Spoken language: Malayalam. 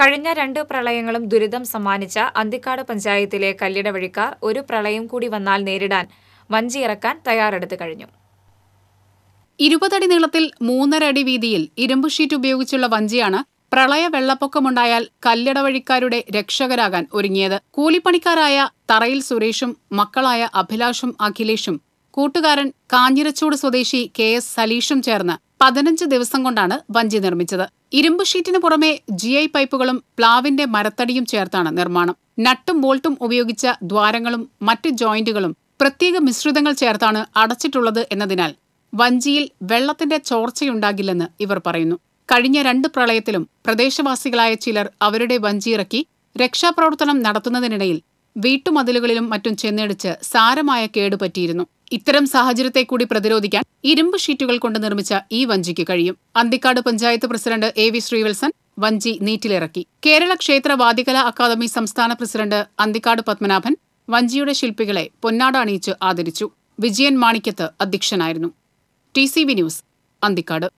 കഴിഞ്ഞ രണ്ട് പ്രളയങ്ങളും ദുരിതം സമ്മാനിച്ച അന്തിക്കാട് പഞ്ചായത്തിലെ കല്ലിട വഴിക്കാർ ഒരു പ്രളയം കൂടി വന്നാൽ നേരിടാൻ വഞ്ചിയിറക്കാൻ തയ്യാറെടുത്ത് കഴിഞ്ഞു ഇരുപതടി നീളത്തിൽ മൂന്നര അടി വീതിയിൽ ഇരുമ്പ് ഷീറ്റ് ഉപയോഗിച്ചുള്ള വഞ്ചിയാണ് പ്രളയ വെള്ളപ്പൊക്കമുണ്ടായാൽ കല്ലിട വഴിക്കാരുടെ രക്ഷകരാകാൻ ഒരുങ്ങിയത് കൂലിപ്പണിക്കാരായ തറയിൽ സുരേഷും മക്കളായ അഭിലാഷും അഖിലേഷും കൂട്ടുകാരൻ കാഞ്ഞിരച്ചൂട് സ്വദേശി കെ എസ് സലീഷും ചേർന്ന് പതിനഞ്ച് ദിവസം കൊണ്ടാണ് വഞ്ചി നിർമ്മിച്ചത് ഇരുമ്പ് ഷീറ്റിന് പുറമെ ജി ഐ പൈപ്പുകളും പ്ലാവിന്റെ മരത്തടിയും ചേർത്താണ് നിർമ്മാണം നട്ടും ബോൾട്ടും ഉപയോഗിച്ച ദ്വാരങ്ങളും മറ്റ് ജോയിന്റുകളും പ്രത്യേക മിശ്രിതങ്ങൾ ചേർത്താണ് അടച്ചിട്ടുള്ളത് എന്നതിനാൽ വഞ്ചിയിൽ വെള്ളത്തിന്റെ ചോർച്ചയുണ്ടാകില്ലെന്ന് ഇവർ പറയുന്നു കഴിഞ്ഞ രണ്ട് പ്രളയത്തിലും പ്രദേശവാസികളായ ചിലർ അവരുടെ വഞ്ചിയിറക്കി രക്ഷാപ്രവർത്തനം നടത്തുന്നതിനിടയിൽ വീട്ടുമതിലുകളിലും മറ്റും ചെന്നിടിച്ച് സാരമായ കേടുപറ്റിയിരുന്നു ഇത്തരം സാഹചര്യത്തെ കൂടി പ്രതിരോധിക്കാൻ ഇരുമ്പ് ഷീറ്റുകൾ കൊണ്ട് നിർമ്മിച്ച ഈ വഞ്ചിക്ക് കഴിയും Anthikad panchayat president A V Sreevalsan വഞ്ചി നീറ്റിലിറക്കി കേരള ക്ഷേത്ര വാദികല അക്കാദമി സംസ്ഥാന പ്രസിഡന്റ് അന്തിക്കാട് പത്മനാഭൻ വഞ്ചിയുടെ ശില്പികളെ പൊന്നാട അണിയിച്ച് ആദരിച്ചു വിജയൻ മാണിക്കത്ത് അധ്യക്ഷനായിരുന്നു T C V news Anthikad